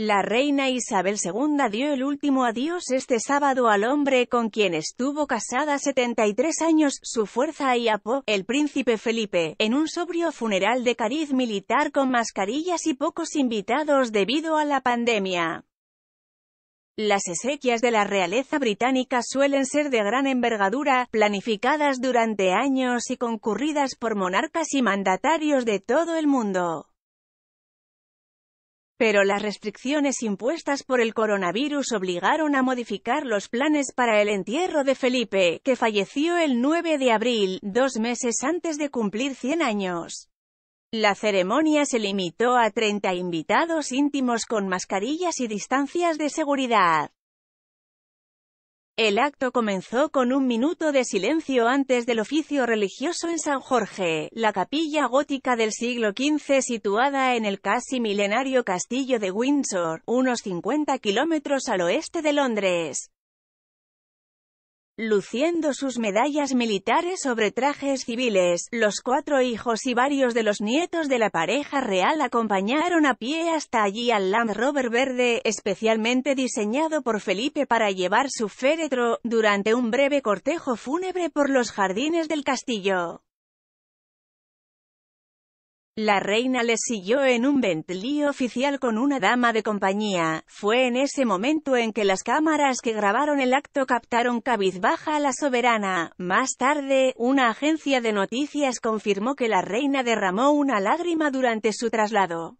La reina Isabel II dio el último adiós este sábado al hombre con quien estuvo casada 73 años, su fuerza y apo, el príncipe Felipe, en un sobrio funeral de cariz militar con mascarillas y pocos invitados debido a la pandemia. Las esequias de la realeza británica suelen ser de gran envergadura, planificadas durante años y concurridas por monarcas y mandatarios de todo el mundo. Pero las restricciones impuestas por el coronavirus obligaron a modificar los planes para el entierro de Felipe, que falleció el 9 de abril, dos meses antes de cumplir 100 años. La ceremonia se limitó a 30 invitados íntimos con mascarillas y distancias de seguridad. El acto comenzó con un minuto de silencio antes del oficio religioso en San Jorge, la capilla gótica del siglo XV situada en el casi milenario castillo de Windsor, unos 50 kilómetros al oeste de Londres luciendo sus medallas militares sobre trajes civiles. Los cuatro hijos y varios de los nietos de la pareja real acompañaron a pie hasta allí al Land Rover verde, especialmente diseñado por Felipe para llevar su féretro, durante un breve cortejo fúnebre por los jardines del castillo. La reina le siguió en un Bentley oficial con una dama de compañía. Fue en ese momento en que las cámaras que grabaron el acto captaron cabizbaja a la soberana. Más tarde, una agencia de noticias confirmó que la reina derramó una lágrima durante su traslado.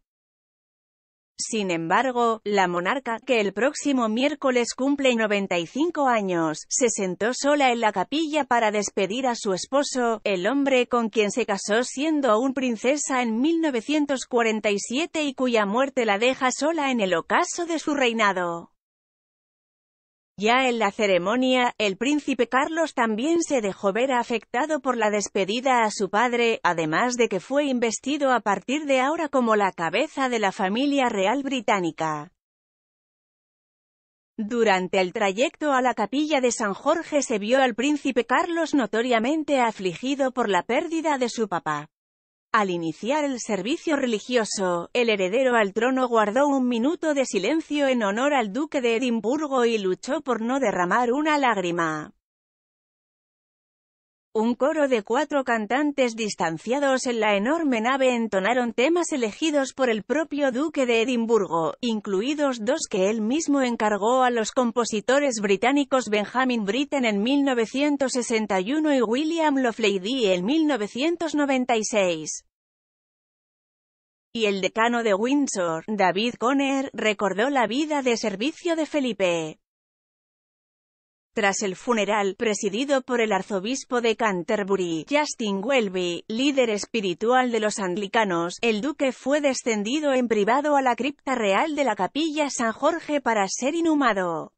Sin embargo, la monarca, que el próximo miércoles cumple 95 años, se sentó sola en la capilla para despedir a su esposo, el hombre con quien se casó siendo aún princesa en 1947 y cuya muerte la deja sola en el ocaso de su reinado. Ya en la ceremonia, el príncipe Carlos también se dejó ver afectado por la despedida a su padre, además de que fue investido a partir de ahora como la cabeza de la familia real británica. Durante el trayecto a la capilla de San Jorge se vio al príncipe Carlos notoriamente afligido por la pérdida de su papá. Al iniciar el servicio religioso, el heredero al trono guardó un minuto de silencio en honor al duque de Edimburgo y luchó por no derramar una lágrima. Un coro de cuatro cantantes distanciados en la enorme nave entonaron temas elegidos por el propio duque de Edimburgo, incluidos dos que él mismo encargó a los compositores británicos Benjamin Britten en 1961 y William Loflady en 1996 y el decano de Windsor, David Conner, recordó la vida de servicio de Felipe. Tras el funeral, presidido por el arzobispo de Canterbury, Justin Welby, líder espiritual de los anglicanos, el duque fue descendido en privado a la cripta real de la capilla San Jorge para ser inhumado.